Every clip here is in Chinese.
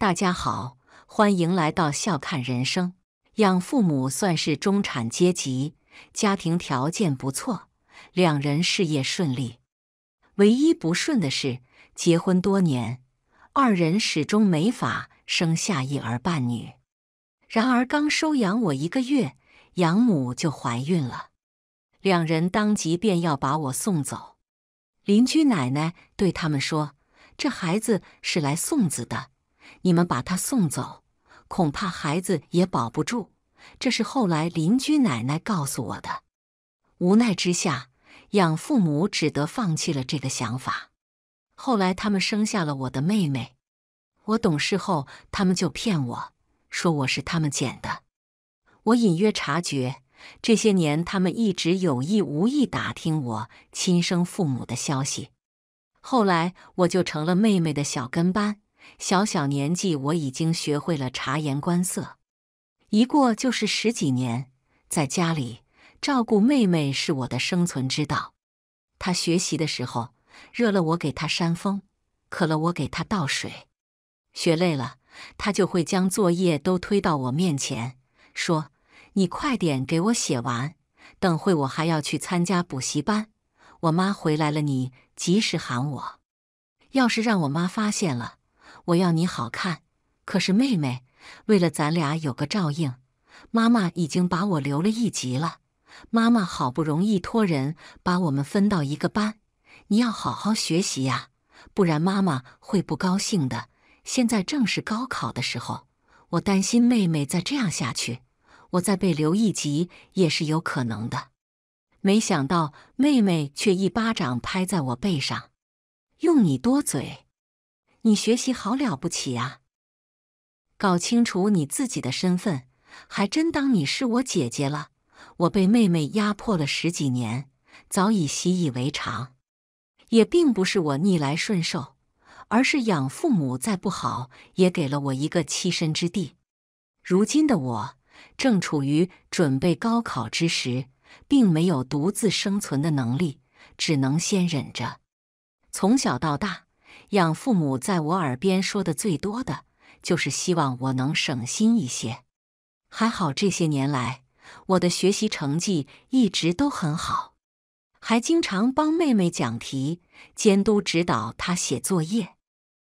大家好，欢迎来到笑看人生。养父母算是中产阶级，家庭条件不错，两人事业顺利。唯一不顺的是，结婚多年，二人始终没法生下一儿半女。然而刚收养我一个月，养母就怀孕了，两人当即便要把我送走。邻居奶奶对他们说：“这孩子是来送子的。”你们把他送走，恐怕孩子也保不住。这是后来邻居奶奶告诉我的。无奈之下，养父母只得放弃了这个想法。后来他们生下了我的妹妹。我懂事后，他们就骗我说我是他们捡的。我隐约察觉，这些年他们一直有意无意打听我亲生父母的消息。后来我就成了妹妹的小跟班。小小年纪，我已经学会了察言观色。一过就是十几年，在家里照顾妹妹是我的生存之道。她学习的时候热了，我给她扇风；渴了，我给她倒水。学累了，她就会将作业都推到我面前，说：“你快点给我写完，等会我还要去参加补习班。我妈回来了，你及时喊我。要是让我妈发现了。”我要你好看，可是妹妹，为了咱俩有个照应，妈妈已经把我留了一级了。妈妈好不容易托人把我们分到一个班，你要好好学习呀，不然妈妈会不高兴的。现在正是高考的时候，我担心妹妹再这样下去，我再被留一级也是有可能的。没想到妹妹却一巴掌拍在我背上，用你多嘴。你学习好了不起啊！搞清楚你自己的身份，还真当你是我姐姐了。我被妹妹压迫了十几年，早已习以为常。也并不是我逆来顺受，而是养父母再不好，也给了我一个栖身之地。如今的我正处于准备高考之时，并没有独自生存的能力，只能先忍着。从小到大。养父母在我耳边说的最多的就是希望我能省心一些。还好这些年来，我的学习成绩一直都很好，还经常帮妹妹讲题，监督指导她写作业。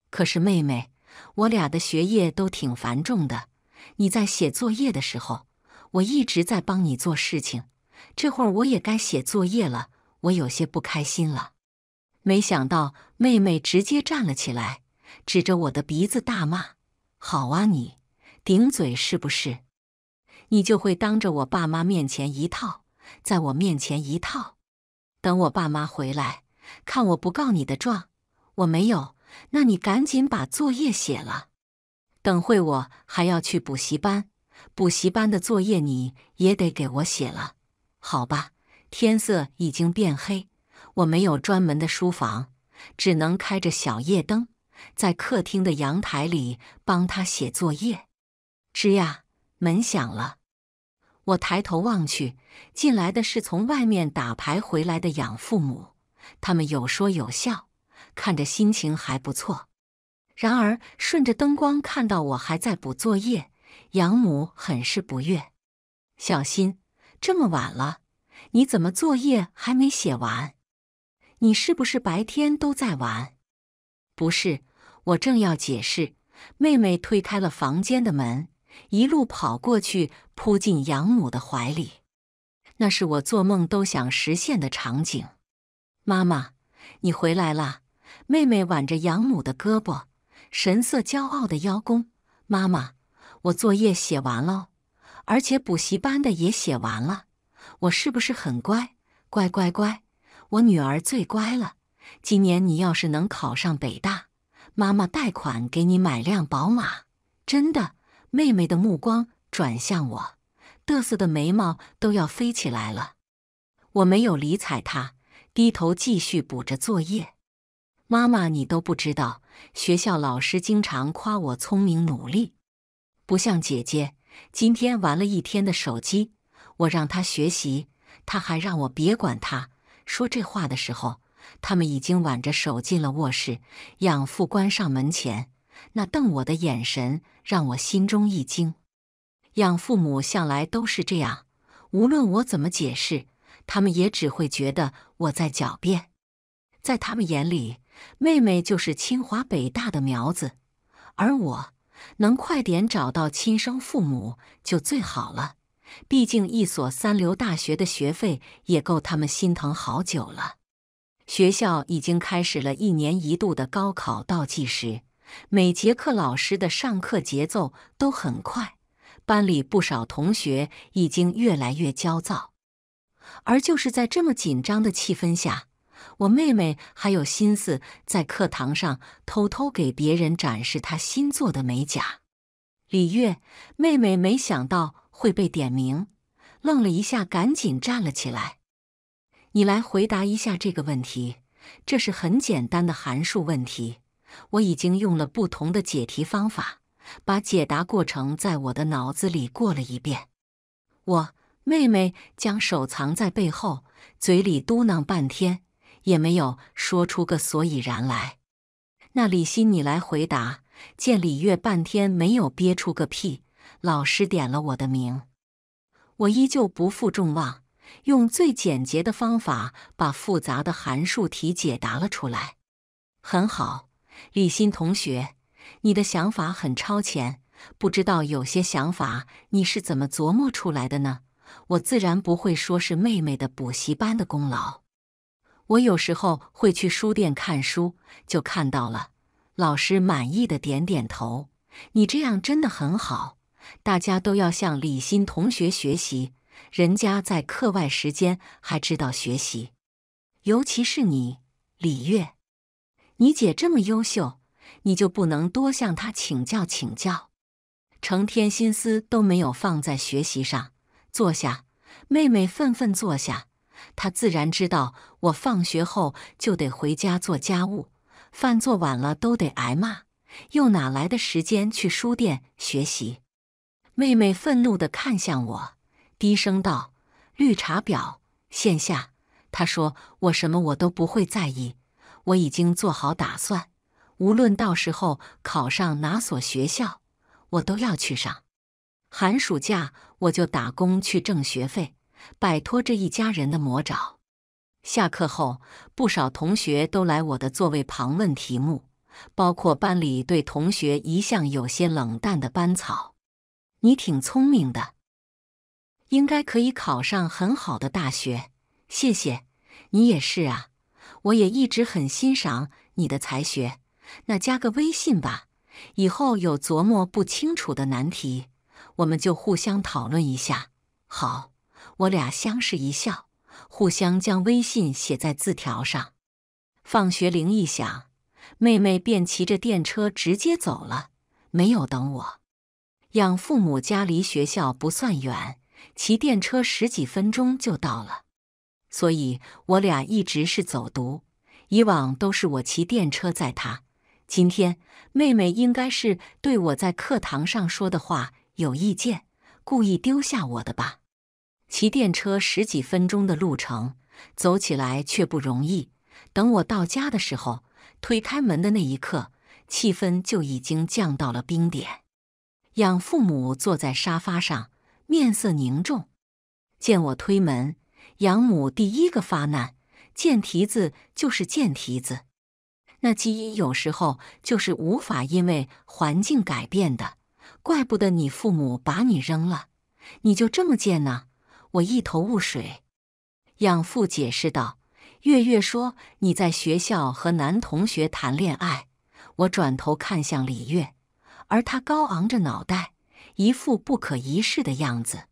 可是妹妹，我俩的学业都挺繁重的。你在写作业的时候，我一直在帮你做事情。这会儿我也该写作业了，我有些不开心了。没想到妹妹直接站了起来，指着我的鼻子大骂：“好啊，你顶嘴是不是？你就会当着我爸妈面前一套，在我面前一套。等我爸妈回来，看我不告你的状！我没有，那你赶紧把作业写了。等会我还要去补习班，补习班的作业你也得给我写了，好吧？天色已经变黑。”我没有专门的书房，只能开着小夜灯，在客厅的阳台里帮他写作业。吱呀，门响了，我抬头望去，进来的是从外面打牌回来的养父母，他们有说有笑，看着心情还不错。然而顺着灯光看到我还在补作业，养母很是不悦：“小新，这么晚了，你怎么作业还没写完？”你是不是白天都在玩？不是，我正要解释，妹妹推开了房间的门，一路跑过去，扑进养母的怀里。那是我做梦都想实现的场景。妈妈，你回来啦！妹妹挽着养母的胳膊，神色骄傲的邀功：“妈妈，我作业写完了，而且补习班的也写完了。我是不是很乖？乖，乖乖？”我女儿最乖了，今年你要是能考上北大，妈妈贷款给你买辆宝马，真的。妹妹的目光转向我，得瑟的眉毛都要飞起来了。我没有理睬她，低头继续补着作业。妈妈，你都不知道，学校老师经常夸我聪明努力，不像姐姐，今天玩了一天的手机，我让她学习，她还让我别管她。说这话的时候，他们已经挽着手进了卧室。养父关上门前，那瞪我的眼神让我心中一惊。养父母向来都是这样，无论我怎么解释，他们也只会觉得我在狡辩。在他们眼里，妹妹就是清华北大的苗子，而我能快点找到亲生父母就最好了。毕竟，一所三流大学的学费也够他们心疼好久了。学校已经开始了一年一度的高考倒计时，每节课老师的上课节奏都很快，班里不少同学已经越来越焦躁。而就是在这么紧张的气氛下，我妹妹还有心思在课堂上偷偷给别人展示她新做的美甲。李月，妹妹没想到。会被点名，愣了一下，赶紧站了起来。你来回答一下这个问题，这是很简单的函数问题。我已经用了不同的解题方法，把解答过程在我的脑子里过了一遍。我妹妹将手藏在背后，嘴里嘟囔半天，也没有说出个所以然来。那李欣，你来回答。见李月半天没有憋出个屁。老师点了我的名，我依旧不负众望，用最简洁的方法把复杂的函数题解答了出来。很好，李欣同学，你的想法很超前，不知道有些想法你是怎么琢磨出来的呢？我自然不会说是妹妹的补习班的功劳。我有时候会去书店看书，就看到了。老师满意的点点头，你这样真的很好。大家都要向李欣同学学习，人家在课外时间还知道学习。尤其是你李月，你姐这么优秀，你就不能多向她请教请教？成天心思都没有放在学习上。坐下，妹妹愤愤坐下。她自然知道，我放学后就得回家做家务，饭做晚了都得挨骂，又哪来的时间去书店学习？妹妹愤怒地看向我，低声道：“绿茶婊，线下。”她说：“我什么我都不会在意，我已经做好打算，无论到时候考上哪所学校，我都要去上。寒暑假我就打工去挣学费，摆脱这一家人的魔爪。”下课后，不少同学都来我的座位旁问题目，包括班里对同学一向有些冷淡的班草。你挺聪明的，应该可以考上很好的大学。谢谢，你也是啊，我也一直很欣赏你的才学。那加个微信吧，以后有琢磨不清楚的难题，我们就互相讨论一下。好，我俩相视一笑，互相将微信写在字条上。放学铃一响，妹妹便骑着电车直接走了，没有等我。养父母家离学校不算远，骑电车十几分钟就到了，所以我俩一直是走读。以往都是我骑电车载她，今天妹妹应该是对我在课堂上说的话有意见，故意丢下我的吧。骑电车十几分钟的路程，走起来却不容易。等我到家的时候，推开门的那一刻，气氛就已经降到了冰点。养父母坐在沙发上，面色凝重。见我推门，养母第一个发难：“贱蹄子就是贱蹄子，那基因有时候就是无法因为环境改变的。怪不得你父母把你扔了，你就这么贱呢？我一头雾水。养父解释道：“月月说你在学校和男同学谈恋爱。”我转头看向李月。而他高昂着脑袋，一副不可一世的样子。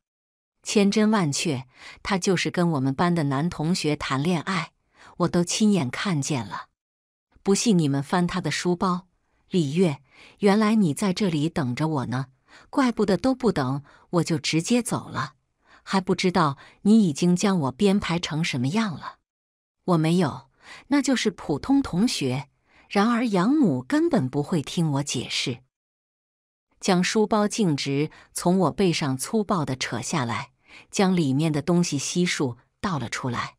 千真万确，他就是跟我们班的男同学谈恋爱，我都亲眼看见了。不信你们翻他的书包。李月，原来你在这里等着我呢，怪不得都不等我就直接走了，还不知道你已经将我编排成什么样了。我没有，那就是普通同学。然而养母根本不会听我解释。将书包径直从我背上粗暴地扯下来，将里面的东西悉数倒了出来：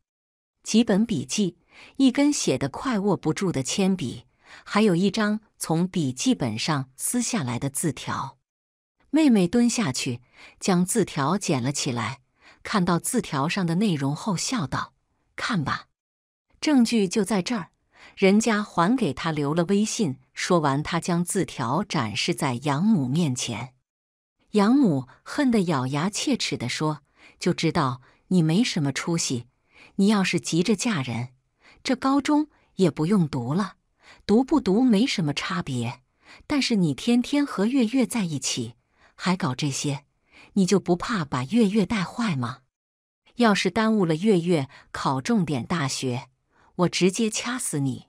几本笔记，一根写得快握不住的铅笔，还有一张从笔记本上撕下来的字条。妹妹蹲下去将字条捡了起来，看到字条上的内容后笑道：“看吧，证据就在这儿，人家还给他留了微信。”说完，他将字条展示在养母面前。养母恨得咬牙切齿地说：“就知道你没什么出息，你要是急着嫁人，这高中也不用读了，读不读没什么差别。但是你天天和月月在一起，还搞这些，你就不怕把月月带坏吗？要是耽误了月月考重点大学，我直接掐死你！”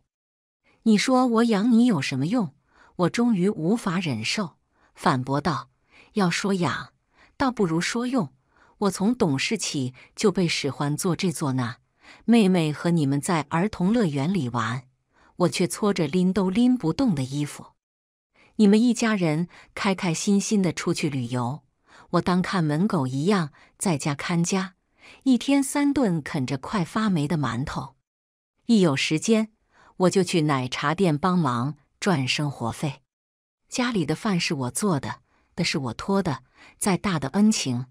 你说我养你有什么用？我终于无法忍受，反驳道：“要说养，倒不如说用。我从懂事起就被使唤做这做那。妹妹和你们在儿童乐园里玩，我却搓着拎都拎不动的衣服。你们一家人开开心心的出去旅游，我当看门狗一样在家看家，一天三顿啃着快发霉的馒头。一有时间。”我就去奶茶店帮忙赚生活费，家里的饭是我做的，那是我托的。再大的恩情，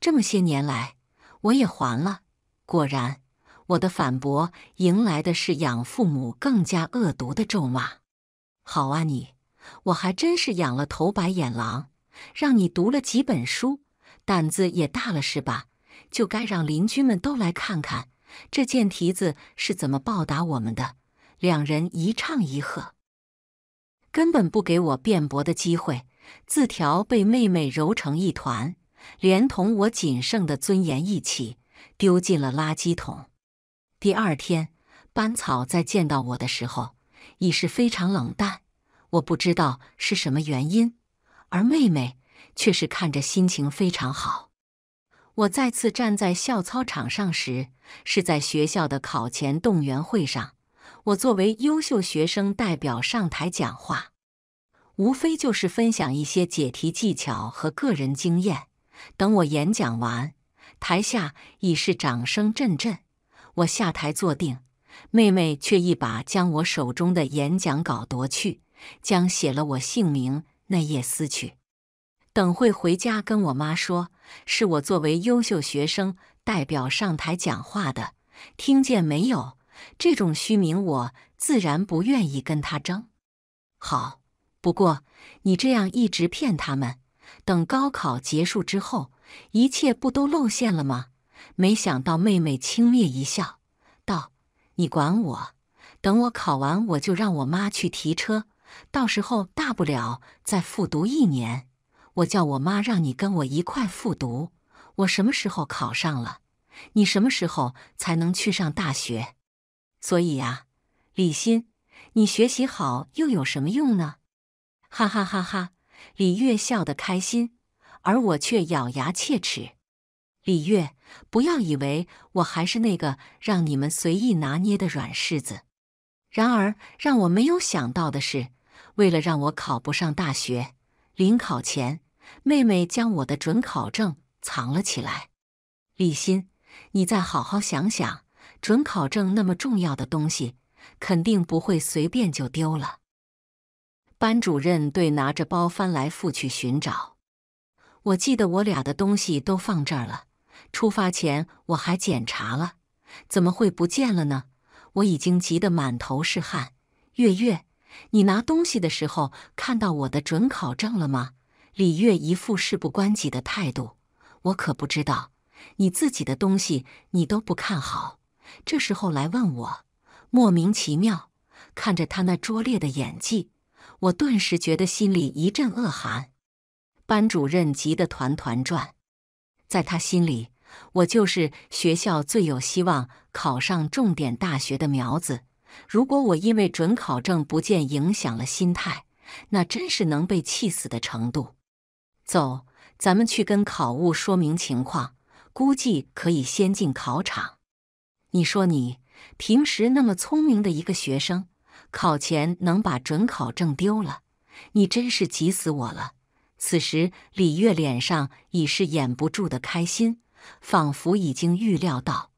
这么些年来我也还了。果然，我的反驳迎来的是养父母更加恶毒的咒骂。好啊，你我还真是养了头白眼狼，让你读了几本书，胆子也大了是吧？就该让邻居们都来看看，这贱蹄子是怎么报答我们的。两人一唱一和，根本不给我辩驳的机会。字条被妹妹揉成一团，连同我仅剩的尊严一起丢进了垃圾桶。第二天，班草在见到我的时候已是非常冷淡，我不知道是什么原因，而妹妹却是看着心情非常好。我再次站在校操场上时，是在学校的考前动员会上。我作为优秀学生代表上台讲话，无非就是分享一些解题技巧和个人经验。等我演讲完，台下已是掌声阵阵。我下台坐定，妹妹却一把将我手中的演讲稿夺去，将写了我姓名那页撕去。等会回家跟我妈说，是我作为优秀学生代表上台讲话的，听见没有？这种虚名，我自然不愿意跟他争。好，不过你这样一直骗他们，等高考结束之后，一切不都露馅了吗？没想到妹妹轻蔑一笑，道：“你管我？等我考完，我就让我妈去提车。到时候大不了再复读一年。我叫我妈让你跟我一块复读。我什么时候考上了，你什么时候才能去上大学？”所以呀，李鑫，你学习好又有什么用呢？哈哈哈哈！李月笑得开心，而我却咬牙切齿。李月，不要以为我还是那个让你们随意拿捏的软柿子。然而让我没有想到的是，为了让我考不上大学，临考前妹妹将我的准考证藏了起来。李鑫，你再好好想想。准考证那么重要的东西，肯定不会随便就丢了。班主任对拿着包翻来覆去寻找。我记得我俩的东西都放这儿了，出发前我还检查了，怎么会不见了呢？我已经急得满头是汗。月月，你拿东西的时候看到我的准考证了吗？李月一副事不关己的态度。我可不知道，你自己的东西你都不看好。这时候来问我，莫名其妙。看着他那拙劣的演技，我顿时觉得心里一阵恶寒。班主任急得团团转，在他心里，我就是学校最有希望考上重点大学的苗子。如果我因为准考证不见影响了心态，那真是能被气死的程度。走，咱们去跟考务说明情况，估计可以先进考场。你说你平时那么聪明的一个学生，考前能把准考证丢了，你真是急死我了。此时，李月脸上已是掩不住的开心，仿佛已经预料到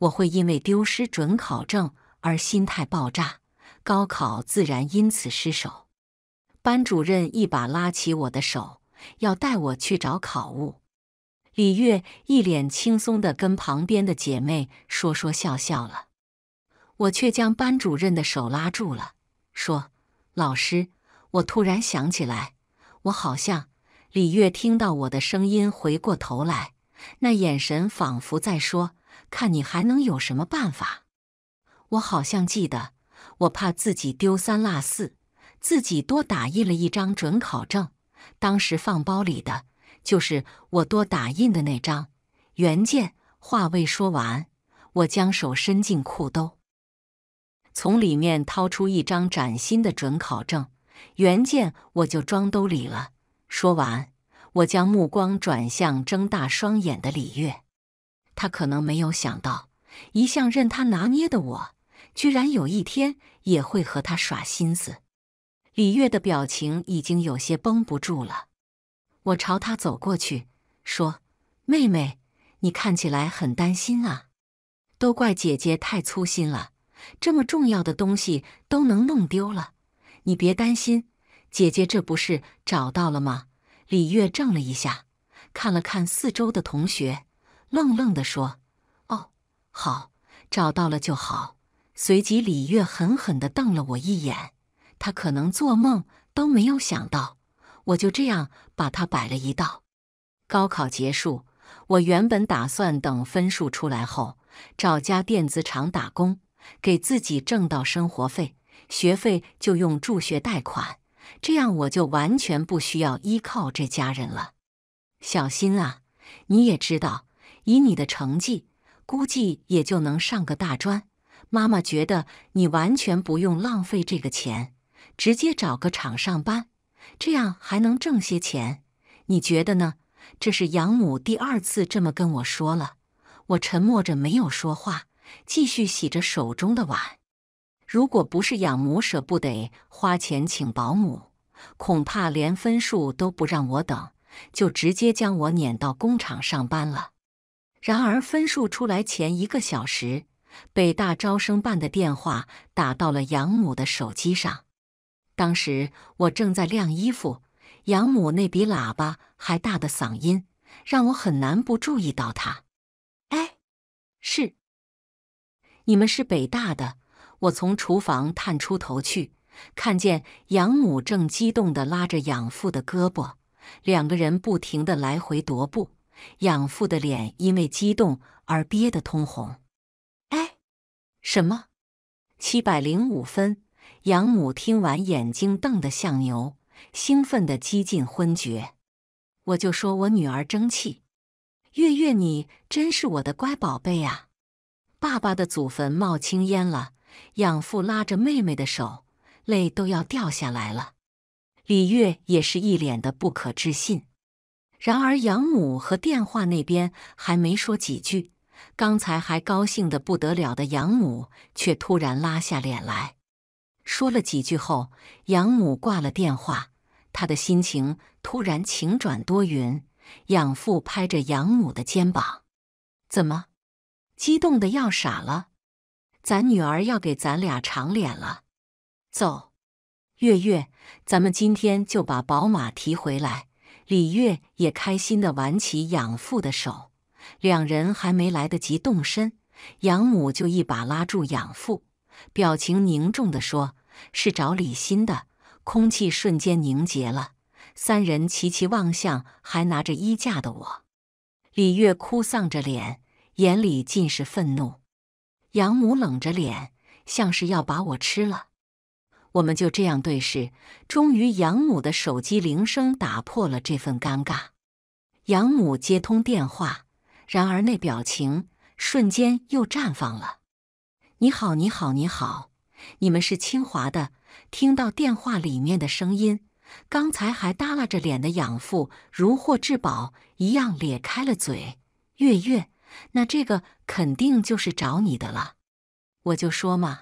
我会因为丢失准考证而心态爆炸，高考自然因此失手。班主任一把拉起我的手，要带我去找考务。李月一脸轻松的跟旁边的姐妹说说笑笑了，我却将班主任的手拉住了，说：“老师，我突然想起来，我好像……”李月听到我的声音，回过头来，那眼神仿佛在说：“看你还能有什么办法？”我好像记得，我怕自己丢三落四，自己多打印了一张准考证，当时放包里的。就是我多打印的那张原件。话未说完，我将手伸进裤兜，从里面掏出一张崭新的准考证原件，我就装兜里了。说完，我将目光转向睁大双眼的李月，他可能没有想到，一向任他拿捏的我，居然有一天也会和他耍心思。李月的表情已经有些绷不住了。我朝她走过去，说：“妹妹，你看起来很担心啊。都怪姐姐太粗心了，这么重要的东西都能弄丢了。你别担心，姐姐这不是找到了吗？”李月怔了一下，看了看四周的同学，愣愣地说：“哦，好，找到了就好。”随即，李月狠狠地瞪了我一眼。她可能做梦都没有想到，我就这样。把他摆了一道。高考结束，我原本打算等分数出来后找家电子厂打工，给自己挣到生活费，学费就用助学贷款，这样我就完全不需要依靠这家人了。小新啊，你也知道，以你的成绩，估计也就能上个大专。妈妈觉得你完全不用浪费这个钱，直接找个厂上班。这样还能挣些钱，你觉得呢？这是养母第二次这么跟我说了。我沉默着没有说话，继续洗着手中的碗。如果不是养母舍不得花钱请保姆，恐怕连分数都不让我等，就直接将我撵到工厂上班了。然而，分数出来前一个小时，北大招生办的电话打到了养母的手机上。当时我正在晾衣服，养母那比喇叭还大的嗓音让我很难不注意到他。哎，是你们是北大的？我从厨房探出头去，看见养母正激动地拉着养父的胳膊，两个人不停地来回踱步。养父的脸因为激动而憋得通红。哎，什么？七百零五分？养母听完，眼睛瞪得像牛，兴奋得几近昏厥。我就说我女儿争气，月月，你真是我的乖宝贝啊！爸爸的祖坟冒青烟了。养父拉着妹妹的手，泪都要掉下来了。李月也是一脸的不可置信。然而，养母和电话那边还没说几句，刚才还高兴得不得了的养母，却突然拉下脸来。说了几句后，养母挂了电话，她的心情突然晴转多云。养父拍着养母的肩膀：“怎么，激动的要傻了？咱女儿要给咱俩长脸了。走，月月，咱们今天就把宝马提回来。”李月也开心的挽起养父的手，两人还没来得及动身，养母就一把拉住养父。表情凝重地说：“是找李鑫的。”空气瞬间凝结了，三人齐齐望向还拿着衣架的我。李月哭丧着脸，眼里尽是愤怒；养母冷着脸，像是要把我吃了。我们就这样对视，终于，养母的手机铃声打破了这份尴尬。养母接通电话，然而那表情瞬间又绽放了。你好，你好，你好，你们是清华的？听到电话里面的声音，刚才还耷拉着脸的养父如获至宝一样咧开了嘴。月月，那这个肯定就是找你的了。我就说嘛，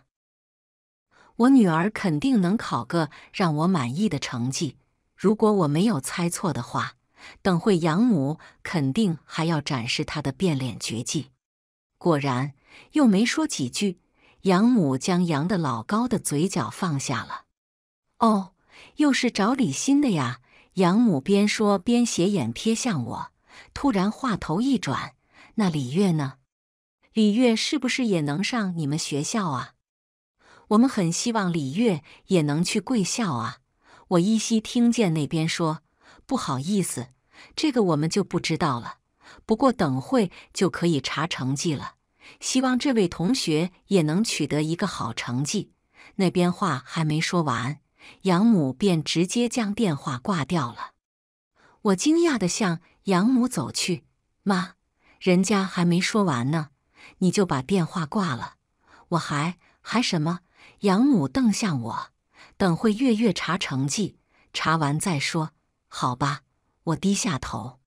我女儿肯定能考个让我满意的成绩。如果我没有猜错的话，等会养母肯定还要展示她的变脸绝技。果然，又没说几句。养母将扬得老高的嘴角放下了。哦，又是找李鑫的呀？养母边说边斜眼瞥向我，突然话头一转：“那李月呢？李月是不是也能上你们学校啊？”我们很希望李月也能去贵校啊！我依稀听见那边说：“不好意思，这个我们就不知道了。不过等会就可以查成绩了。”希望这位同学也能取得一个好成绩。那边话还没说完，养母便直接将电话挂掉了。我惊讶地向养母走去：“妈，人家还没说完呢，你就把电话挂了？我还还什么？”养母瞪向我：“等会月月查成绩，查完再说，好吧？”我低下头。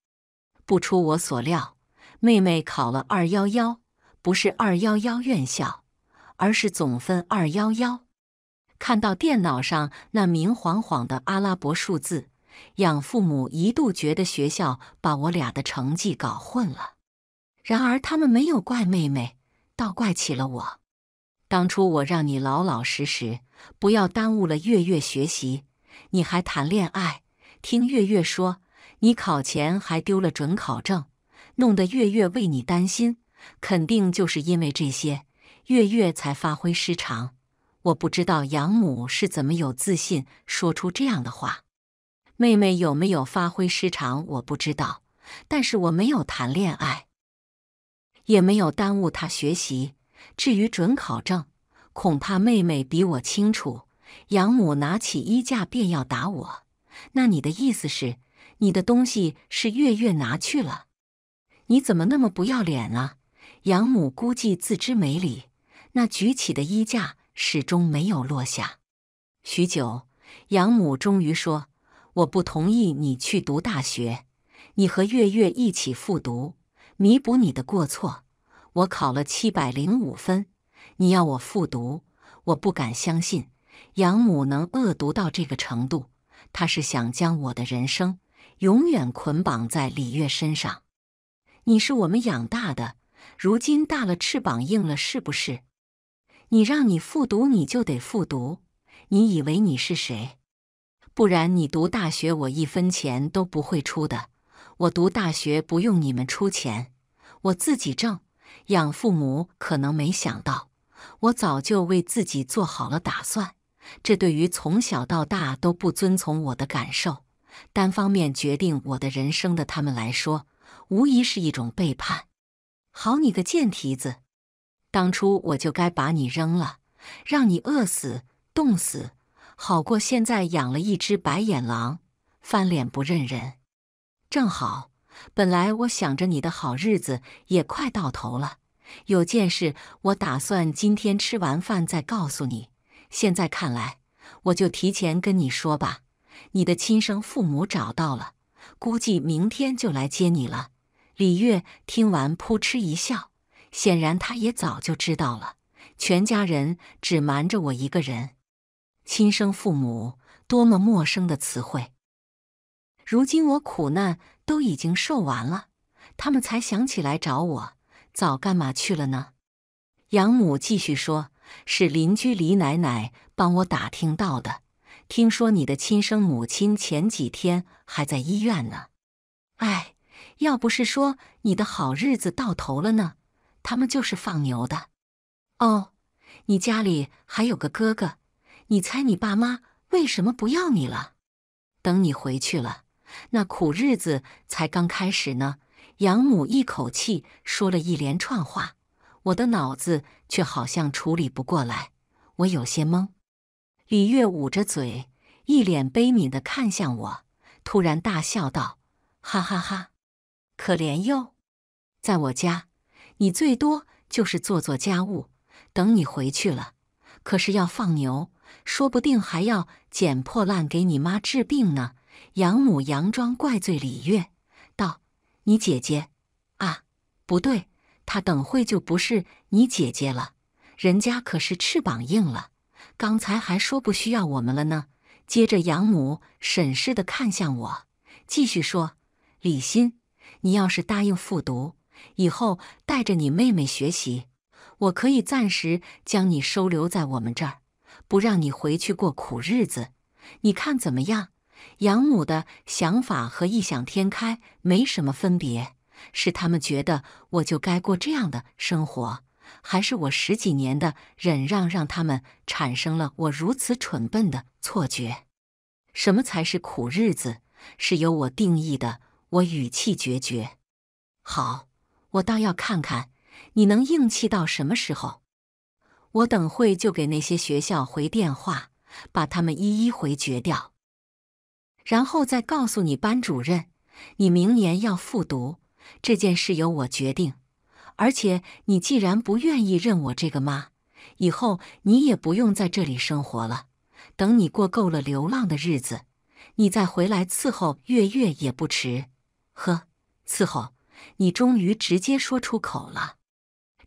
不出我所料，妹妹考了二幺幺。不是“二幺幺”院校，而是总分“二幺幺”。看到电脑上那明晃晃的阿拉伯数字，养父母一度觉得学校把我俩的成绩搞混了。然而，他们没有怪妹妹，倒怪起了我。当初我让你老老实实，不要耽误了月月学习，你还谈恋爱。听月月说，你考前还丢了准考证，弄得月月为你担心。肯定就是因为这些，月月才发挥失常。我不知道养母是怎么有自信说出这样的话。妹妹有没有发挥失常，我不知道，但是我没有谈恋爱，也没有耽误她学习。至于准考证，恐怕妹妹比我清楚。养母拿起衣架便要打我。那你的意思是，你的东西是月月拿去了？你怎么那么不要脸啊！养母估计自知没理，那举起的衣架始终没有落下。许久，养母终于说：“我不同意你去读大学，你和月月一起复读，弥补你的过错。我考了七百零五分，你要我复读，我不敢相信养母能恶毒到这个程度。她是想将我的人生永远捆绑在李月身上。你是我们养大的。”如今大了，翅膀硬了，是不是？你让你复读，你就得复读。你以为你是谁？不然你读大学，我一分钱都不会出的。我读大学不用你们出钱，我自己挣。养父母可能没想到，我早就为自己做好了打算。这对于从小到大都不遵从我的感受、单方面决定我的人生的他们来说，无疑是一种背叛。好你个贱蹄子！当初我就该把你扔了，让你饿死、冻死，好过现在养了一只白眼狼，翻脸不认人。正好，本来我想着你的好日子也快到头了，有件事我打算今天吃完饭再告诉你。现在看来，我就提前跟你说吧。你的亲生父母找到了，估计明天就来接你了。李月听完，扑哧一笑。显然，他也早就知道了。全家人只瞒着我一个人。亲生父母，多么陌生的词汇！如今我苦难都已经受完了，他们才想起来找我，早干嘛去了呢？养母继续说：“是邻居李奶奶帮我打听到的。听说你的亲生母亲前几天还在医院呢。”哎。要不是说你的好日子到头了呢，他们就是放牛的。哦，你家里还有个哥哥，你猜你爸妈为什么不要你了？等你回去了，那苦日子才刚开始呢。养母一口气说了一连串话，我的脑子却好像处理不过来，我有些懵。李月捂着嘴，一脸悲悯地看向我，突然大笑道：“哈哈哈！”可怜哟，在我家，你最多就是做做家务。等你回去了，可是要放牛，说不定还要捡破烂给你妈治病呢。养母佯装怪罪李月，道：“你姐姐啊，不对，她等会就不是你姐姐了，人家可是翅膀硬了。刚才还说不需要我们了呢。”接着，养母审视地看向我，继续说：“李欣。”你要是答应复读，以后带着你妹妹学习，我可以暂时将你收留在我们这儿，不让你回去过苦日子。你看怎么样？养母的想法和异想天开没什么分别，是他们觉得我就该过这样的生活，还是我十几年的忍让让他们产生了我如此蠢笨的错觉？什么才是苦日子？是由我定义的。我语气决绝，好，我倒要看看你能硬气到什么时候。我等会就给那些学校回电话，把他们一一回绝掉，然后再告诉你班主任，你明年要复读这件事由我决定。而且你既然不愿意认我这个妈，以后你也不用在这里生活了。等你过够了流浪的日子，你再回来伺候月月也不迟。呵，伺候，你终于直接说出口了。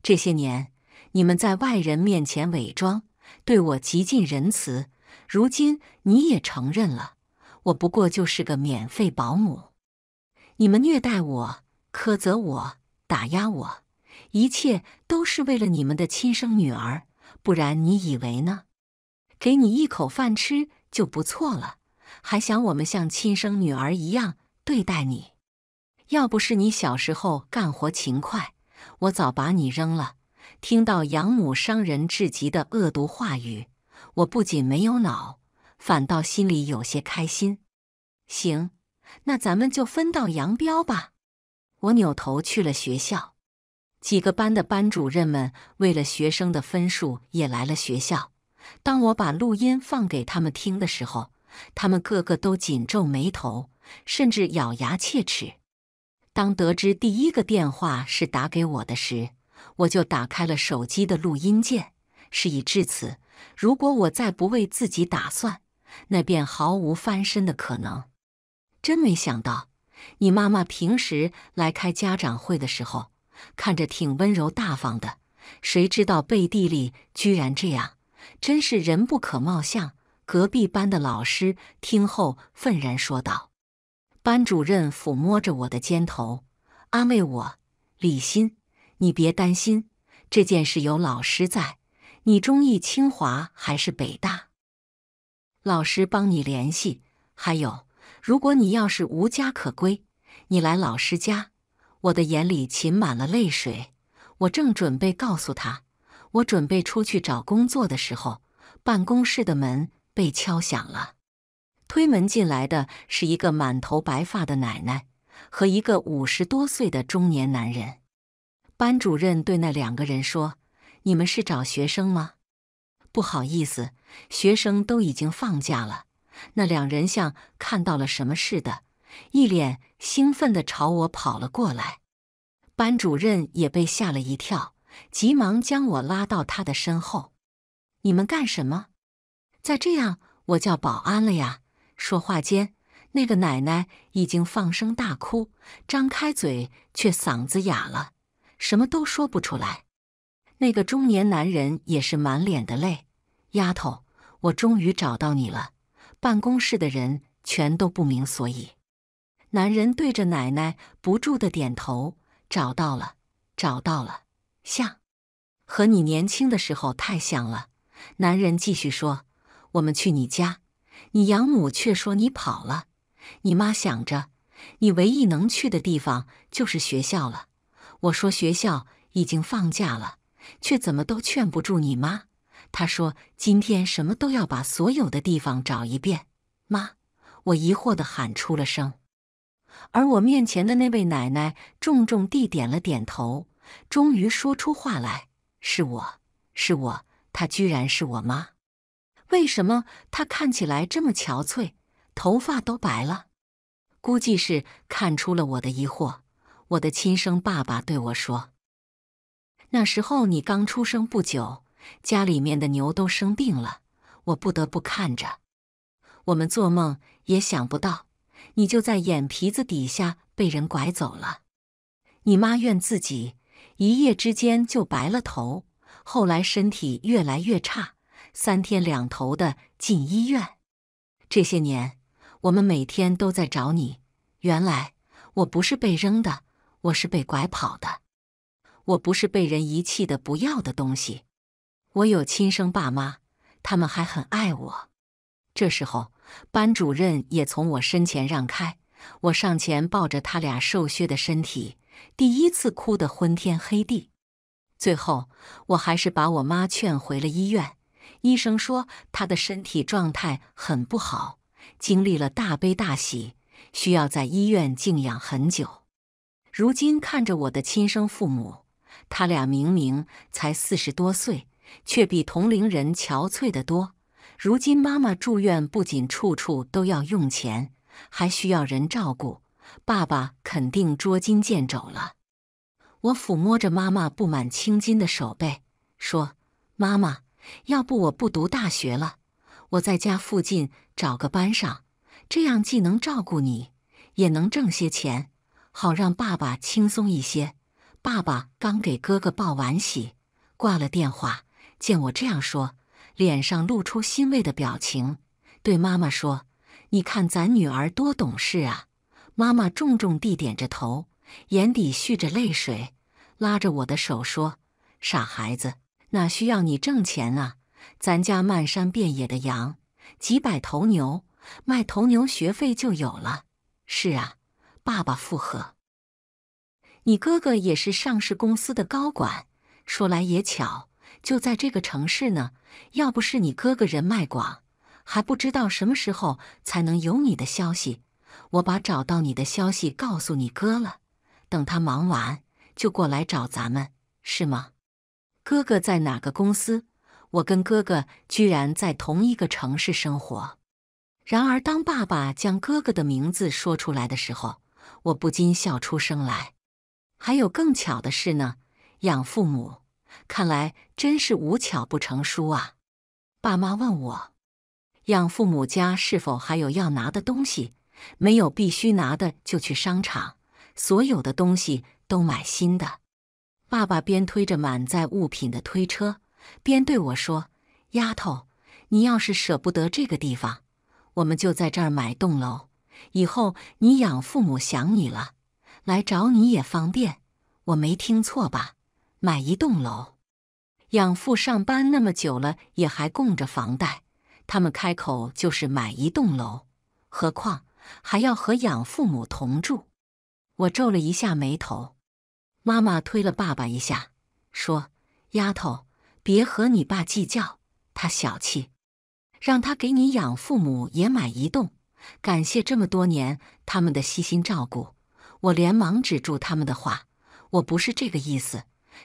这些年，你们在外人面前伪装，对我极尽仁慈。如今你也承认了，我不过就是个免费保姆。你们虐待我、苛责我、打压我，一切都是为了你们的亲生女儿。不然你以为呢？给你一口饭吃就不错了，还想我们像亲生女儿一样对待你？要不是你小时候干活勤快，我早把你扔了。听到养母伤人至极的恶毒话语，我不仅没有恼，反倒心里有些开心。行，那咱们就分道扬镳吧。我扭头去了学校，几个班的班主任们为了学生的分数也来了学校。当我把录音放给他们听的时候，他们个个都紧皱眉头，甚至咬牙切齿。当得知第一个电话是打给我的时，我就打开了手机的录音键。事已至此，如果我再不为自己打算，那便毫无翻身的可能。真没想到，你妈妈平时来开家长会的时候，看着挺温柔大方的，谁知道背地里居然这样！真是人不可貌相。隔壁班的老师听后愤然说道。班主任抚摸着我的肩头，安慰我：“李欣，你别担心，这件事有老师在。你中意清华还是北大？老师帮你联系。还有，如果你要是无家可归，你来老师家。”我的眼里噙满了泪水。我正准备告诉他，我准备出去找工作的时候，办公室的门被敲响了。推门进来的是一个满头白发的奶奶和一个五十多岁的中年男人。班主任对那两个人说：“你们是找学生吗？”不好意思，学生都已经放假了。那两人像看到了什么似的，一脸兴奋地朝我跑了过来。班主任也被吓了一跳，急忙将我拉到他的身后：“你们干什么？再这样，我叫保安了呀！”说话间，那个奶奶已经放声大哭，张开嘴却嗓子哑了，什么都说不出来。那个中年男人也是满脸的泪：“丫头，我终于找到你了。”办公室的人全都不明所以。男人对着奶奶不住的点头：“找到了，找到了，像，和你年轻的时候太像了。”男人继续说：“我们去你家。”你养母却说你跑了，你妈想着你唯一能去的地方就是学校了。我说学校已经放假了，却怎么都劝不住你妈。她说今天什么都要把所有的地方找一遍。妈，我疑惑地喊出了声，而我面前的那位奶奶重重地点了点头，终于说出话来：“是我，是我，她居然是我妈。”为什么他看起来这么憔悴，头发都白了？估计是看出了我的疑惑，我的亲生爸爸对我说：“那时候你刚出生不久，家里面的牛都生病了，我不得不看着。我们做梦也想不到，你就在眼皮子底下被人拐走了。你妈怨自己一夜之间就白了头，后来身体越来越差。”三天两头的进医院，这些年我们每天都在找你。原来我不是被扔的，我是被拐跑的。我不是被人遗弃的不要的东西。我有亲生爸妈，他们还很爱我。这时候班主任也从我身前让开，我上前抱着他俩瘦削的身体，第一次哭得昏天黑地。最后我还是把我妈劝回了医院。医生说他的身体状态很不好，经历了大悲大喜，需要在医院静养很久。如今看着我的亲生父母，他俩明明才四十多岁，却比同龄人憔悴得多。如今妈妈住院，不仅处处都要用钱，还需要人照顾，爸爸肯定捉襟见肘了。我抚摸着妈妈布满青筋的手背，说：“妈妈。”要不我不读大学了，我在家附近找个班上，这样既能照顾你，也能挣些钱，好让爸爸轻松一些。爸爸刚给哥哥报完喜，挂了电话，见我这样说，脸上露出欣慰的表情，对妈妈说：“你看咱女儿多懂事啊！”妈妈重重地点着头，眼底蓄着泪水，拉着我的手说：“傻孩子。”哪需要你挣钱啊？咱家漫山遍野的羊，几百头牛，卖头牛学费就有了。是啊，爸爸附和。你哥哥也是上市公司的高管，说来也巧，就在这个城市呢。要不是你哥哥人脉广，还不知道什么时候才能有你的消息。我把找到你的消息告诉你哥了，等他忙完就过来找咱们，是吗？哥哥在哪个公司？我跟哥哥居然在同一个城市生活。然而，当爸爸将哥哥的名字说出来的时候，我不禁笑出声来。还有更巧的事呢，养父母，看来真是无巧不成书啊。爸妈问我，养父母家是否还有要拿的东西？没有必须拿的，就去商场，所有的东西都买新的。爸爸边推着满载物品的推车，边对我说：“丫头，你要是舍不得这个地方，我们就在这儿买栋楼。以后你养父母想你了，来找你也方便。”我没听错吧？买一栋楼？养父上班那么久了，也还供着房贷，他们开口就是买一栋楼，何况还要和养父母同住？我皱了一下眉头。妈妈推了爸爸一下，说：“丫头，别和你爸计较，他小气，让他给你养父母也买一栋，感谢这么多年他们的悉心照顾。”我连忙止住他们的话：“我不是这个意思，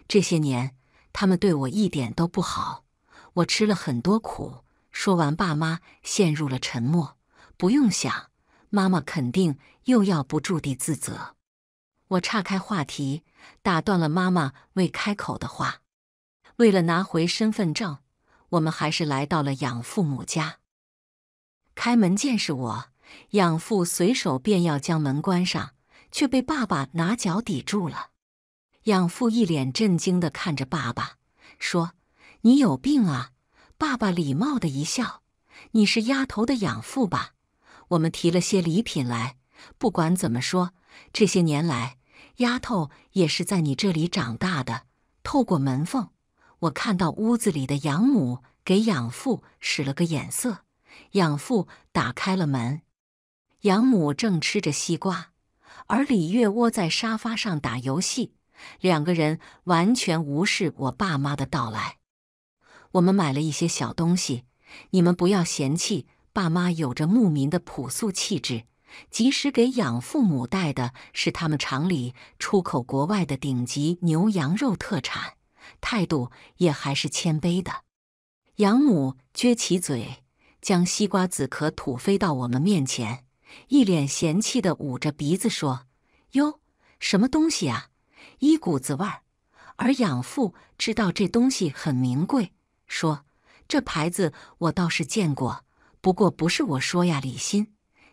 这些年他们对我一点都不好，我吃了很多苦。”说完，爸妈陷入了沉默。不用想，妈妈肯定又要不住地自责。我岔开话题。打断了妈妈未开口的话。为了拿回身份证，我们还是来到了养父母家。开门见是我，养父随手便要将门关上，却被爸爸拿脚抵住了。养父一脸震惊地看着爸爸，说：“你有病啊！”爸爸礼貌的一笑：“你是丫头的养父吧？我们提了些礼品来。不管怎么说，这些年来……”丫头也是在你这里长大的。透过门缝，我看到屋子里的养母给养父使了个眼色，养父打开了门。养母正吃着西瓜，而李月窝在沙发上打游戏，两个人完全无视我爸妈的到来。我们买了一些小东西，你们不要嫌弃。爸妈有着牧民的朴素气质。即使给养父母带的是他们厂里出口国外的顶级牛羊肉特产，态度也还是谦卑的。养母撅起嘴，将西瓜籽壳吐飞到我们面前，一脸嫌弃地捂着鼻子说：“哟，什么东西啊，一股子味儿。”而养父知道这东西很名贵，说：“这牌子我倒是见过，不过不是我说呀，李鑫。”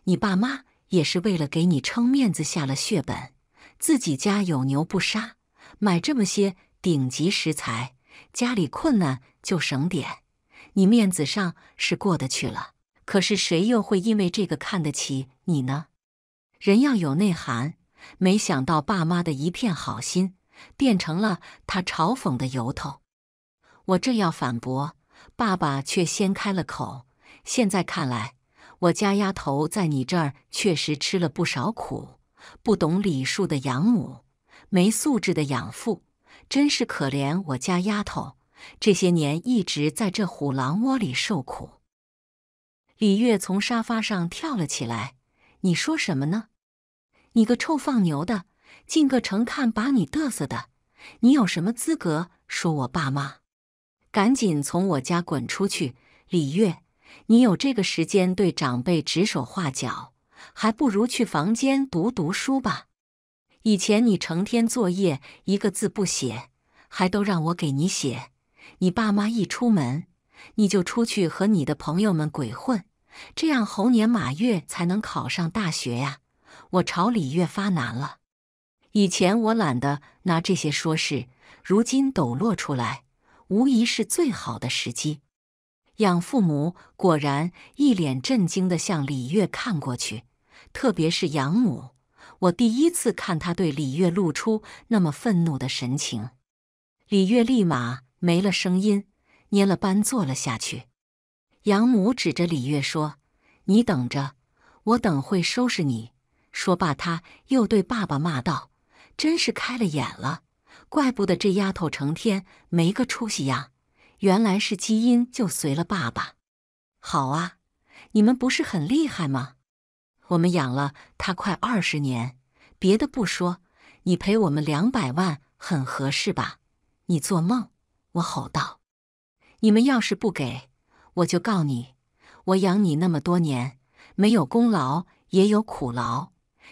你爸妈也是为了给你撑面子下了血本，自己家有牛不杀，买这么些顶级食材，家里困难就省点。你面子上是过得去了，可是谁又会因为这个看得起你呢？人要有内涵。没想到爸妈的一片好心，变成了他嘲讽的由头。我正要反驳，爸爸却先开了口。现在看来。我家丫头在你这儿确实吃了不少苦，不懂礼数的养母，没素质的养父，真是可怜我家丫头，这些年一直在这虎狼窝里受苦。李月从沙发上跳了起来：“你说什么呢？你个臭放牛的，进个城看把你嘚瑟的！你有什么资格说我爸妈？赶紧从我家滚出去！”李月。你有这个时间对长辈指手画脚，还不如去房间读读书吧。以前你成天作业一个字不写，还都让我给你写。你爸妈一出门，你就出去和你的朋友们鬼混，这样猴年马月才能考上大学呀？我朝里越发难了。以前我懒得拿这些说事，如今抖落出来，无疑是最好的时机。养父母果然一脸震惊地向李月看过去，特别是养母，我第一次看她对李月露出那么愤怒的神情。李月立马没了声音，捏了扳坐了下去。养母指着李月说：“你等着，我等会收拾你。”说罢，他又对爸爸骂道：“真是开了眼了，怪不得这丫头成天没个出息呀！”原来是基因就随了爸爸，好啊！你们不是很厉害吗？我们养了他快二十年，别的不说，你赔我们两百万很合适吧？你做梦！我吼道：“你们要是不给，我就告你！我养你那么多年，没有功劳也有苦劳，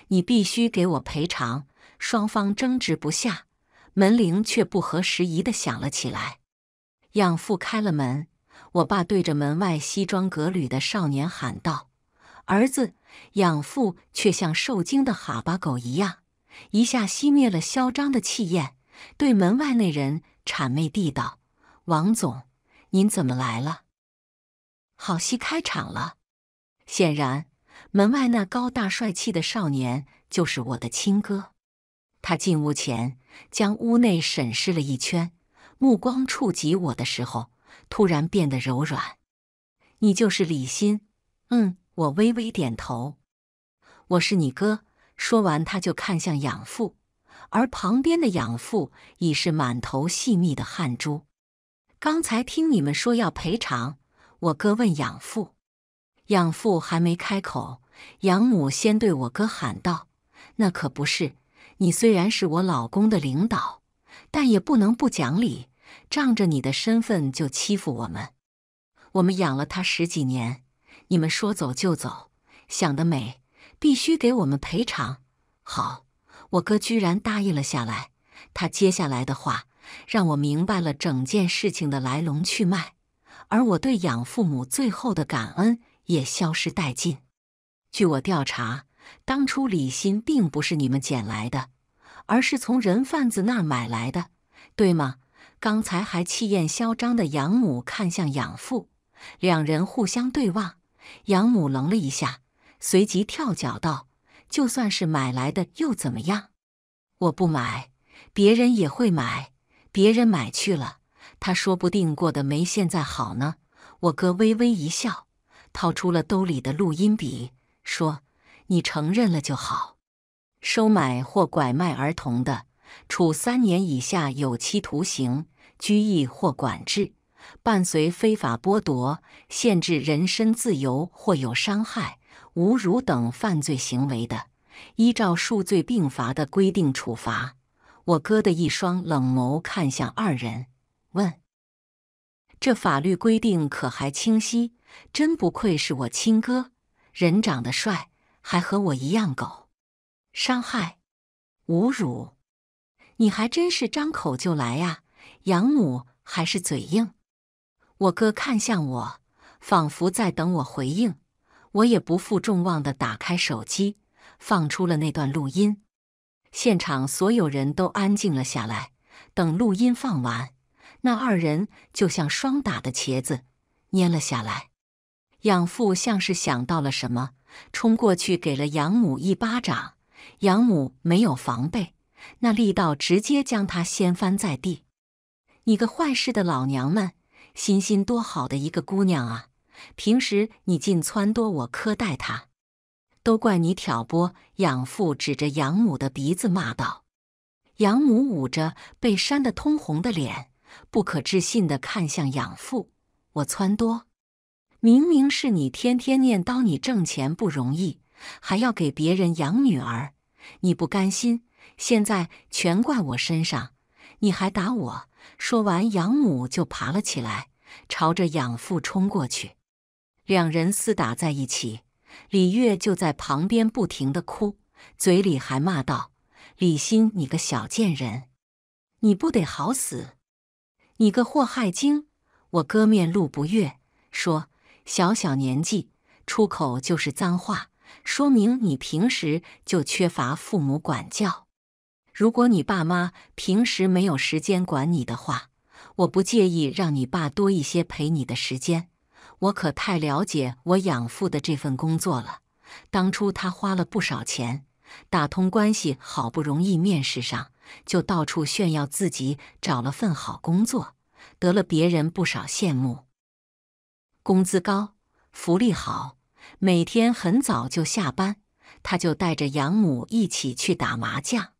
你必须给我赔偿。”双方争执不下，门铃却不合时宜的响了起来。养父开了门，我爸对着门外西装革履的少年喊道：“儿子！”养父却像受惊的哈巴狗一样，一下熄灭了嚣张的气焰，对门外那人谄媚地道：“王总，您怎么来了？”好戏开场了。显然，门外那高大帅气的少年就是我的亲哥。他进屋前将屋内审视了一圈。目光触及我的时候，突然变得柔软。你就是李欣，嗯，我微微点头。我是你哥。说完，他就看向养父，而旁边的养父已是满头细密的汗珠。刚才听你们说要赔偿，我哥问养父。养父还没开口，养母先对我哥喊道：“那可不是，你虽然是我老公的领导。”但也不能不讲理，仗着你的身份就欺负我们。我们养了他十几年，你们说走就走，想得美！必须给我们赔偿。好，我哥居然答应了下来。他接下来的话让我明白了整件事情的来龙去脉，而我对养父母最后的感恩也消失殆尽。据我调查，当初李欣并不是你们捡来的。而是从人贩子那买来的，对吗？刚才还气焰嚣张的养母看向养父，两人互相对望。养母愣了一下，随即跳脚道：“就算是买来的又怎么样？我不买，别人也会买。别人买去了，他说不定过得没现在好呢。”我哥微微一笑，掏出了兜里的录音笔，说：“你承认了就好。”收买或拐卖儿童的，处三年以下有期徒刑、拘役或管制；伴随非法剥夺、限制人身自由或有伤害、侮辱等犯罪行为的，依照数罪并罚的规定处罚。我哥的一双冷眸看向二人，问：“这法律规定可还清晰？”真不愧是我亲哥，人长得帅，还和我一样狗。伤害、侮辱，你还真是张口就来啊！养母还是嘴硬。我哥看向我，仿佛在等我回应。我也不负众望的打开手机，放出了那段录音。现场所有人都安静了下来。等录音放完，那二人就像霜打的茄子，蔫了下来。养父像是想到了什么，冲过去给了养母一巴掌。养母没有防备，那力道直接将她掀翻在地。你个坏事的老娘们，欣欣多好的一个姑娘啊！平时你尽撺掇我苛待她，都怪你挑拨。养父指着养母的鼻子骂道：“养母捂着被扇得通红的脸，不可置信地看向养父：我撺掇？明明是你天天念叨你挣钱不容易，还要给别人养女儿。”你不甘心，现在全怪我身上，你还打我！说完，养母就爬了起来，朝着养父冲过去，两人厮打在一起。李月就在旁边不停地哭，嘴里还骂道：“李鑫，你个小贱人，你不得好死！你个祸害精！”我哥面露不悦，说：“小小年纪，出口就是脏话。”说明你平时就缺乏父母管教。如果你爸妈平时没有时间管你的话，我不介意让你爸多一些陪你的时间。我可太了解我养父的这份工作了。当初他花了不少钱打通关系，好不容易面试上，就到处炫耀自己找了份好工作，得了别人不少羡慕。工资高，福利好。每天很早就下班，他就带着养母一起去打麻将。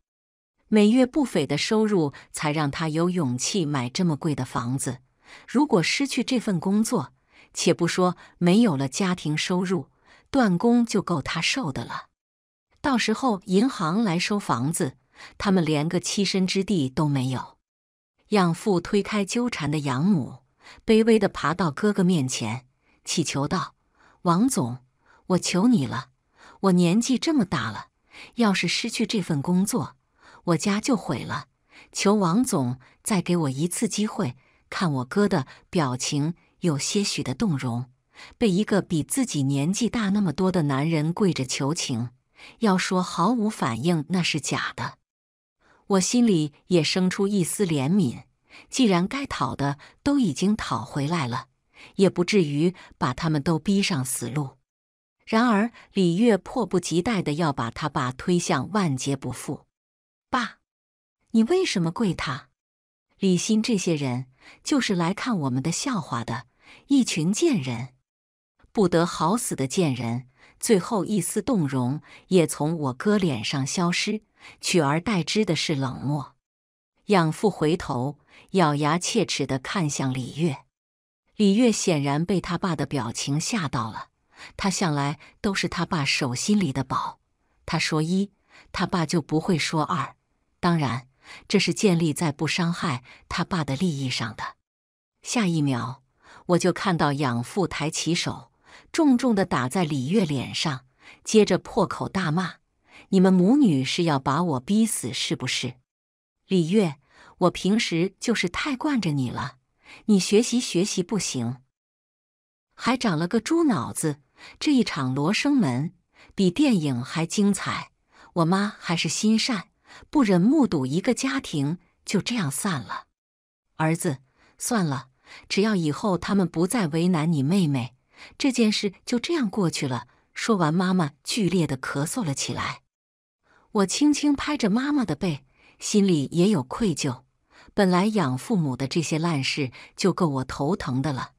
每月不菲的收入才让他有勇气买这么贵的房子。如果失去这份工作，且不说没有了家庭收入，断供就够他受的了。到时候银行来收房子，他们连个栖身之地都没有。养父推开纠缠的养母，卑微地爬到哥哥面前，乞求道。王总，我求你了！我年纪这么大了，要是失去这份工作，我家就毁了。求王总再给我一次机会。看我哥的表情，有些许的动容，被一个比自己年纪大那么多的男人跪着求情，要说毫无反应那是假的。我心里也生出一丝怜悯，既然该讨的都已经讨回来了。也不至于把他们都逼上死路。然而，李月迫不及待的要把他爸推向万劫不复。爸，你为什么跪他？李鑫这些人就是来看我们的笑话的，一群贱人，不得好死的贱人。最后一丝动容也从我哥脸上消失，取而代之的是冷漠。养父回头，咬牙切齿的看向李月。李月显然被他爸的表情吓到了。他向来都是他爸手心里的宝。他说一，他爸就不会说二。当然，这是建立在不伤害他爸的利益上的。下一秒，我就看到养父抬起手，重重的打在李月脸上，接着破口大骂：“你们母女是要把我逼死是不是？”李月，我平时就是太惯着你了。你学习学习不行，还长了个猪脑子。这一场《罗生门》比电影还精彩。我妈还是心善，不忍目睹一个家庭就这样散了。儿子，算了，只要以后他们不再为难你妹妹，这件事就这样过去了。说完，妈妈剧烈的咳嗽了起来。我轻轻拍着妈妈的背，心里也有愧疚。本来养父母的这些烂事就够我头疼的了，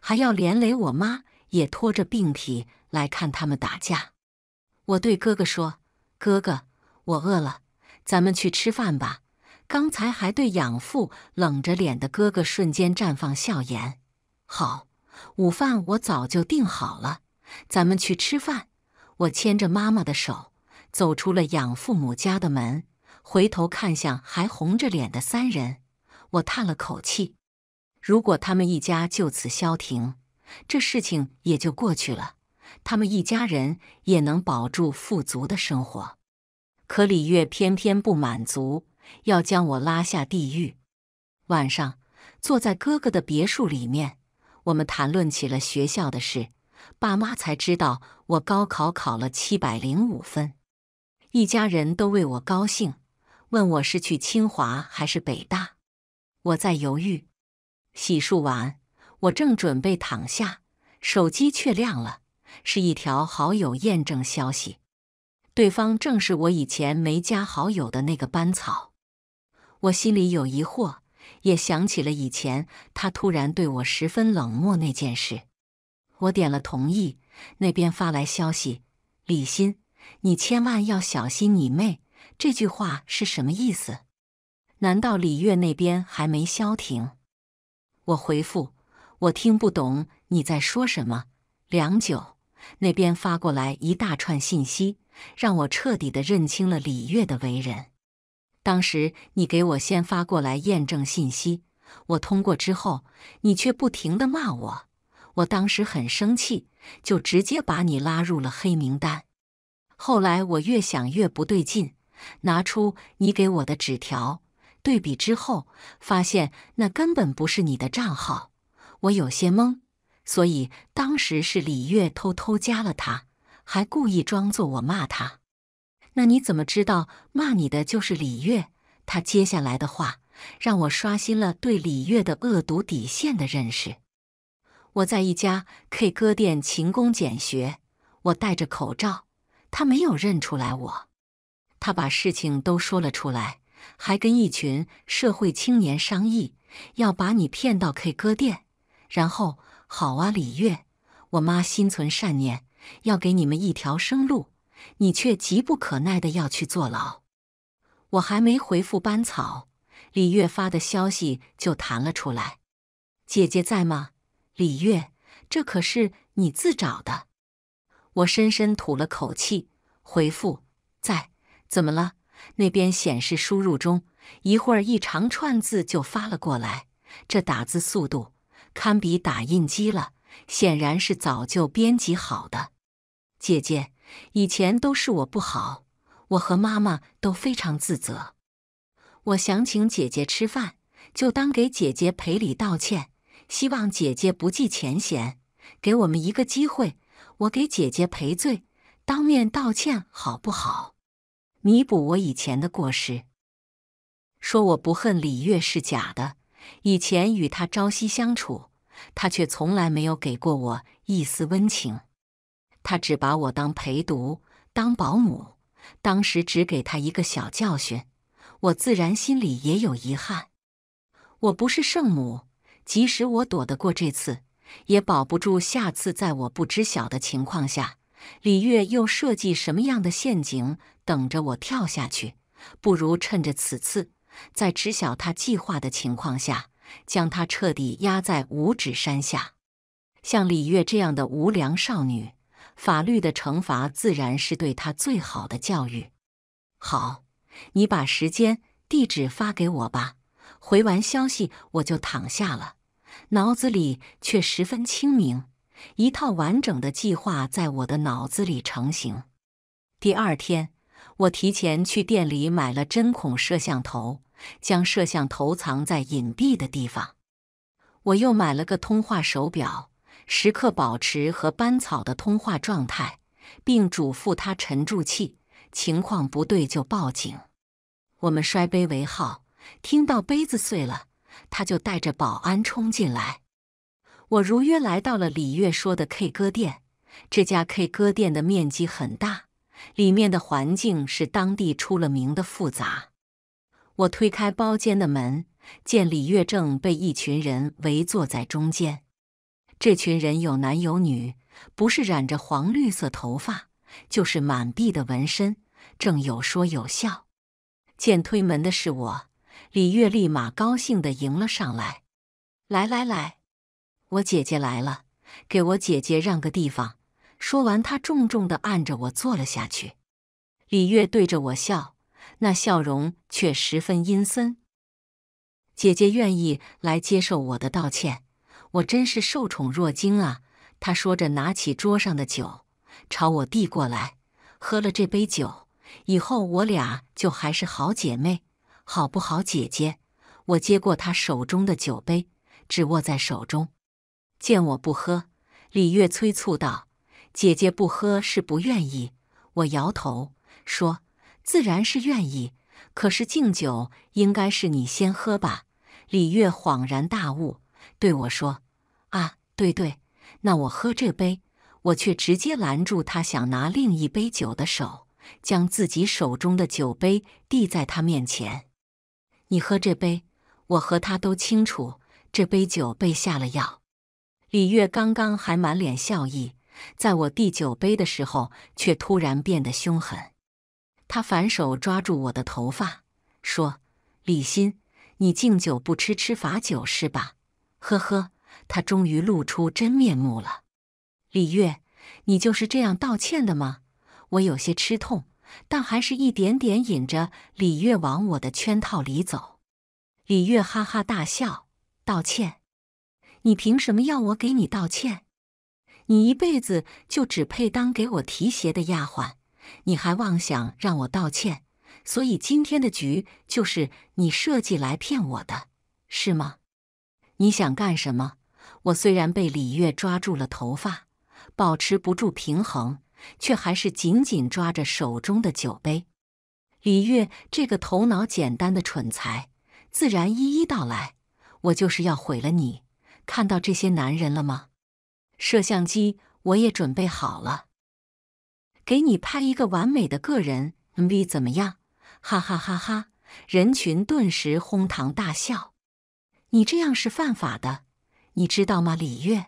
还要连累我妈，也拖着病体来看他们打架。我对哥哥说：“哥哥，我饿了，咱们去吃饭吧。”刚才还对养父冷着脸的哥哥瞬间绽放笑颜：“好，午饭我早就订好了，咱们去吃饭。”我牵着妈妈的手，走出了养父母家的门，回头看向还红着脸的三人。我叹了口气，如果他们一家就此消停，这事情也就过去了，他们一家人也能保住富足的生活。可李月偏偏不满足，要将我拉下地狱。晚上，坐在哥哥的别墅里面，我们谈论起了学校的事，爸妈才知道我高考考了七百零五分，一家人都为我高兴，问我是去清华还是北大。我在犹豫。洗漱完，我正准备躺下，手机却亮了，是一条好友验证消息。对方正是我以前没加好友的那个班草。我心里有疑惑，也想起了以前他突然对我十分冷漠那件事。我点了同意，那边发来消息：“李欣，你千万要小心你妹。”这句话是什么意思？难道李月那边还没消停？我回复：我听不懂你在说什么。良久，那边发过来一大串信息，让我彻底的认清了李月的为人。当时你给我先发过来验证信息，我通过之后，你却不停的骂我。我当时很生气，就直接把你拉入了黑名单。后来我越想越不对劲，拿出你给我的纸条。对比之后，发现那根本不是你的账号，我有些懵。所以当时是李月偷偷加了他，还故意装作我骂他。那你怎么知道骂你的就是李月？他接下来的话让我刷新了对李月的恶毒底线的认识。我在一家 K 歌店勤工俭学，我戴着口罩，他没有认出来我。他把事情都说了出来。还跟一群社会青年商议要把你骗到 K 歌店，然后好啊，李月，我妈心存善念，要给你们一条生路，你却急不可耐的要去坐牢。我还没回复班草，李月发的消息就弹了出来。姐姐在吗？李月，这可是你自找的。我深深吐了口气，回复在，怎么了？那边显示输入中，一会儿一长串字就发了过来，这打字速度堪比打印机了，显然是早就编辑好的。姐姐，以前都是我不好，我和妈妈都非常自责。我想请姐姐吃饭，就当给姐姐赔礼道歉，希望姐姐不计前嫌，给我们一个机会。我给姐姐赔罪，当面道歉，好不好？弥补我以前的过失，说我不恨李月是假的。以前与他朝夕相处，他却从来没有给过我一丝温情，他只把我当陪读、当保姆。当时只给他一个小教训，我自然心里也有遗憾。我不是圣母，即使我躲得过这次，也保不住下次。在我不知晓的情况下，李月又设计什么样的陷阱？等着我跳下去，不如趁着此次在知晓他计划的情况下，将他彻底压在五指山下。像李月这样的无良少女，法律的惩罚自然是对她最好的教育。好，你把时间、地址发给我吧。回完消息我就躺下了，脑子里却十分清明，一套完整的计划在我的脑子里成型。第二天。我提前去店里买了针孔摄像头，将摄像头藏在隐蔽的地方。我又买了个通话手表，时刻保持和班草的通话状态，并嘱咐他沉住气，情况不对就报警。我们摔杯为号，听到杯子碎了，他就带着保安冲进来。我如约来到了李月说的 K 歌店，这家 K 歌店的面积很大。里面的环境是当地出了名的复杂。我推开包间的门，见李月正被一群人围坐在中间。这群人有男有女，不是染着黄绿色头发，就是满臂的纹身，正有说有笑。见推门的是我，李月立马高兴地迎了上来：“来来来，我姐姐来了，给我姐姐让个地方。”说完，他重重地按着我坐了下去。李月对着我笑，那笑容却十分阴森。姐姐愿意来接受我的道歉，我真是受宠若惊啊！她说着，拿起桌上的酒，朝我递过来。喝了这杯酒以后，我俩就还是好姐妹，好不好，姐姐？我接过她手中的酒杯，只握在手中。见我不喝，李月催促道。姐姐不喝是不愿意，我摇头说：“自然是愿意，可是敬酒应该是你先喝吧。”李月恍然大悟，对我说：“啊，对对，那我喝这杯。”我却直接拦住他想拿另一杯酒的手，将自己手中的酒杯递在他面前：“你喝这杯，我和他都清楚，这杯酒被下了药。”李月刚刚还满脸笑意。在我递酒杯的时候，却突然变得凶狠。他反手抓住我的头发，说：“李鑫，你敬酒不吃吃罚酒是吧？”呵呵，他终于露出真面目了。李月，你就是这样道歉的吗？我有些吃痛，但还是一点点引着李月往我的圈套里走。李月哈哈大笑：“道歉？你凭什么要我给你道歉？”你一辈子就只配当给我提鞋的丫鬟，你还妄想让我道歉？所以今天的局就是你设计来骗我的，是吗？你想干什么？我虽然被李月抓住了头发，保持不住平衡，却还是紧紧抓着手中的酒杯。李月这个头脑简单的蠢材，自然一一道来。我就是要毁了你，看到这些男人了吗？摄像机我也准备好了，给你拍一个完美的个人 MV 怎么样？哈哈哈哈！人群顿时哄堂大笑。你这样是犯法的，你知道吗？李月，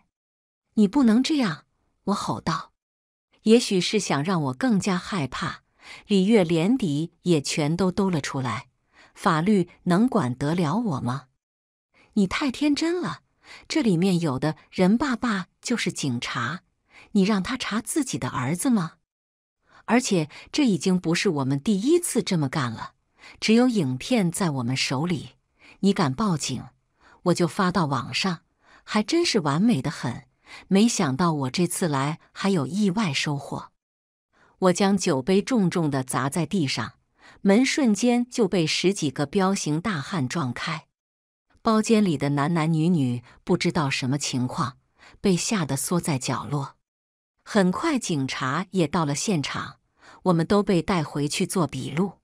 你不能这样！我吼道。也许是想让我更加害怕，李月连底也全都兜了出来。法律能管得了我吗？你太天真了。这里面有的人爸爸就是警察，你让他查自己的儿子吗？而且这已经不是我们第一次这么干了。只有影片在我们手里，你敢报警，我就发到网上。还真是完美的很。没想到我这次来还有意外收获。我将酒杯重重的砸在地上，门瞬间就被十几个彪形大汉撞开。包间里的男男女女不知道什么情况，被吓得缩在角落。很快，警察也到了现场，我们都被带回去做笔录。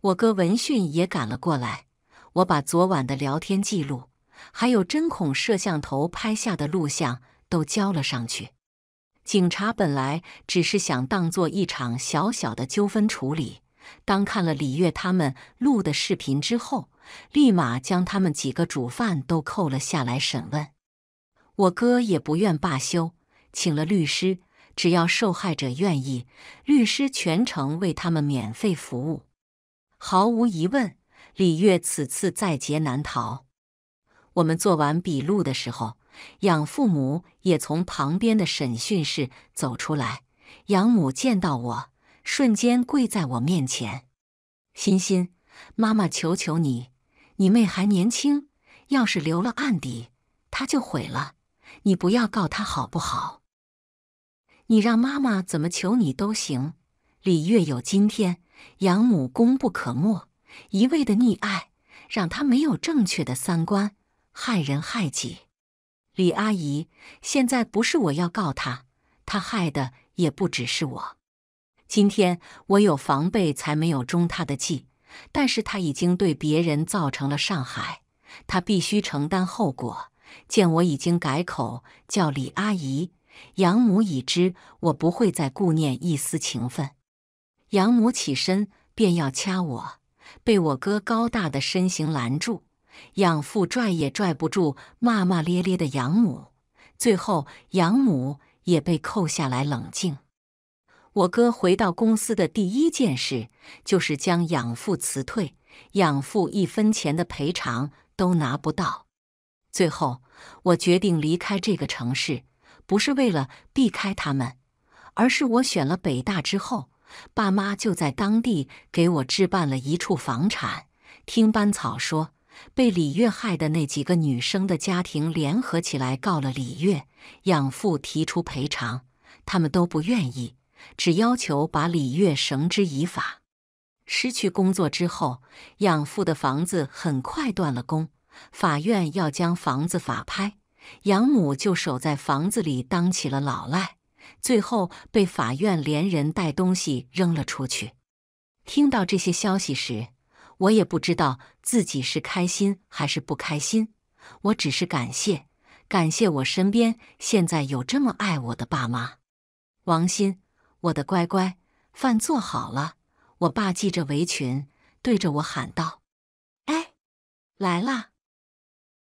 我哥闻讯也赶了过来，我把昨晚的聊天记录，还有针孔摄像头拍下的录像都交了上去。警察本来只是想当做一场小小的纠纷处理，当看了李月他们录的视频之后。立马将他们几个主犯都扣了下来审问，我哥也不愿罢休，请了律师，只要受害者愿意，律师全程为他们免费服务。毫无疑问，李月此次在劫难逃。我们做完笔录的时候，养父母也从旁边的审讯室走出来，养母见到我，瞬间跪在我面前：“欣欣，妈妈求求你。”你妹还年轻，要是留了案底，她就毁了。你不要告她好不好？你让妈妈怎么求你都行。李月有今天，养母功不可没。一味的溺爱，让她没有正确的三观，害人害己。李阿姨，现在不是我要告她，她害的也不只是我。今天我有防备，才没有中她的计。但是他已经对别人造成了伤害，他必须承担后果。见我已经改口叫李阿姨，养母已知我不会再顾念一丝情分。养母起身便要掐我，被我哥高大的身形拦住，养父拽也拽不住，骂骂咧咧的养母，最后养母也被扣下来冷静。我哥回到公司的第一件事就是将养父辞退，养父一分钱的赔偿都拿不到。最后，我决定离开这个城市，不是为了避开他们，而是我选了北大之后，爸妈就在当地给我置办了一处房产。听班草说，被李月害的那几个女生的家庭联合起来告了李月，养父提出赔偿，他们都不愿意。只要求把李月绳之以法。失去工作之后，养父的房子很快断了供，法院要将房子法拍，养母就守在房子里当起了老赖，最后被法院连人带东西扔了出去。听到这些消息时，我也不知道自己是开心还是不开心，我只是感谢，感谢我身边现在有这么爱我的爸妈，王鑫。我的乖乖，饭做好了！我爸系着围裙，对着我喊道：“哎，来啦！”